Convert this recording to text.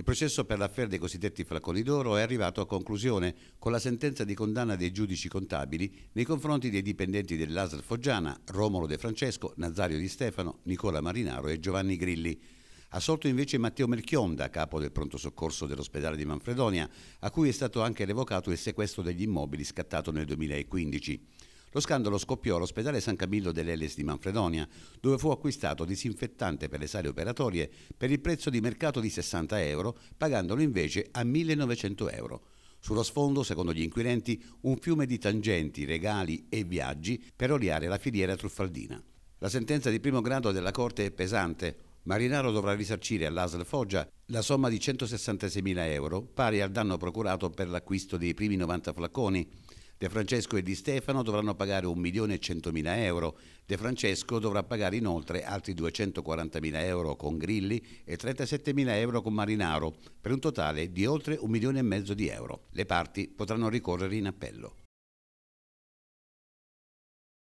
Il processo per l'affair dei cosiddetti flaconi d'oro è arrivato a conclusione con la sentenza di condanna dei giudici contabili nei confronti dei dipendenti dell'Asl Foggiana, Romolo De Francesco, Nazario Di Stefano, Nicola Marinaro e Giovanni Grilli. Assolto invece Matteo Melchionda, capo del pronto soccorso dell'ospedale di Manfredonia, a cui è stato anche revocato il sequestro degli immobili scattato nel 2015. Lo scandalo scoppiò all'ospedale San Camillo dell'Elis di Manfredonia, dove fu acquistato disinfettante per le sale operatorie per il prezzo di mercato di 60 euro, pagandolo invece a 1900 euro. Sullo sfondo, secondo gli inquirenti, un fiume di tangenti, regali e viaggi per oliare la filiera truffaldina. La sentenza di primo grado della Corte è pesante. Marinaro dovrà risarcire all'ASL Foggia la somma di 166.000 euro, pari al danno procurato per l'acquisto dei primi 90 flacconi. De Francesco e Di Stefano dovranno pagare 1.100.000 euro. De Francesco dovrà pagare inoltre altri 240.000 euro con Grilli e 37.000 euro con Marinaro, per un totale di oltre 1.500.000 di euro. Le parti potranno ricorrere in appello.